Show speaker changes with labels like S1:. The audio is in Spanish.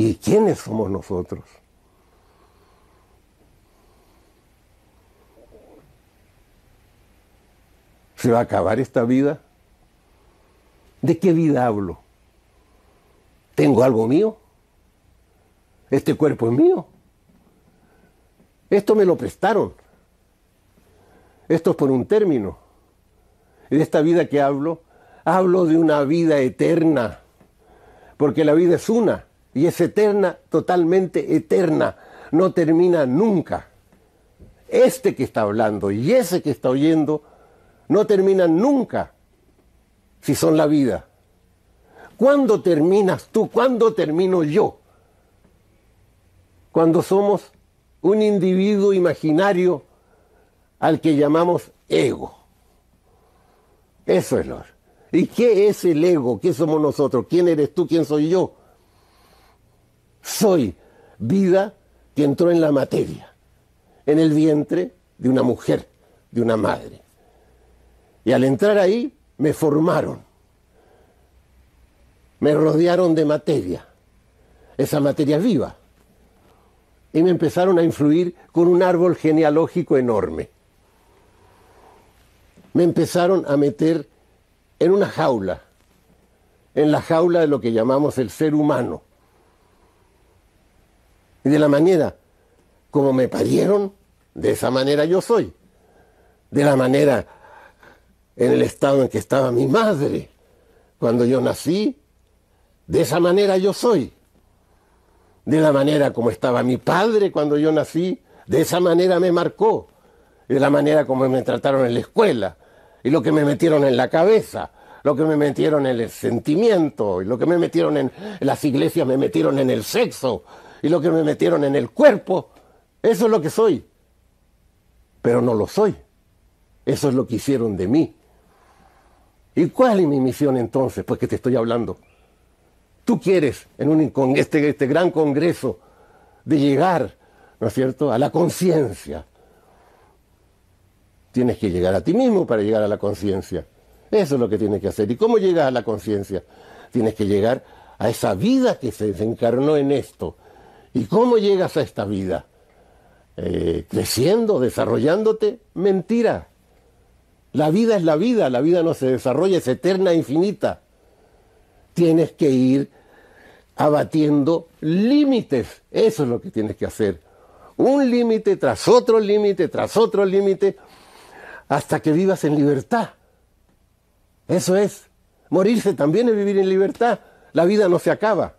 S1: ¿Y quiénes somos nosotros? ¿Se va a acabar esta vida? ¿De qué vida hablo? ¿Tengo algo mío? ¿Este cuerpo es mío? Esto me lo prestaron. Esto es por un término. De esta vida que hablo, hablo de una vida eterna, porque la vida es una y es eterna, totalmente eterna, no termina nunca. Este que está hablando y ese que está oyendo no terminan nunca si son la vida. ¿Cuándo terminas tú? ¿Cuándo termino yo? Cuando somos un individuo imaginario al que llamamos ego. Eso es lo. ¿Y qué es el ego? ¿Qué somos nosotros? ¿Quién eres tú? ¿Quién soy yo? soy vida que entró en la materia, en el vientre de una mujer, de una madre. Y al entrar ahí me formaron, me rodearon de materia, esa materia viva, y me empezaron a influir con un árbol genealógico enorme. Me empezaron a meter en una jaula, en la jaula de lo que llamamos el ser humano, y de la manera como me parieron, de esa manera yo soy. De la manera en el estado en que estaba mi madre cuando yo nací, de esa manera yo soy. De la manera como estaba mi padre cuando yo nací, de esa manera me marcó. De la manera como me trataron en la escuela y lo que me metieron en la cabeza lo que me metieron en el sentimiento, y lo que me metieron en las iglesias, me metieron en el sexo, y lo que me metieron en el cuerpo, eso es lo que soy. Pero no lo soy. Eso es lo que hicieron de mí. ¿Y cuál es mi misión entonces? Pues que te estoy hablando. Tú quieres en un, este, este, gran congreso de llegar, ¿no es cierto?, a la conciencia. Tienes que llegar a ti mismo para llegar a la conciencia. Eso es lo que tienes que hacer. ¿Y cómo llegas a la conciencia? Tienes que llegar a esa vida que se desencarnó en esto, ¿Y cómo llegas a esta vida? Eh, ¿Creciendo, desarrollándote? Mentira. La vida es la vida, la vida no se desarrolla, es eterna e infinita. Tienes que ir abatiendo límites, eso es lo que tienes que hacer. Un límite tras otro límite, tras otro límite, hasta que vivas en libertad. Eso es. Morirse también es vivir en libertad. La vida no se acaba.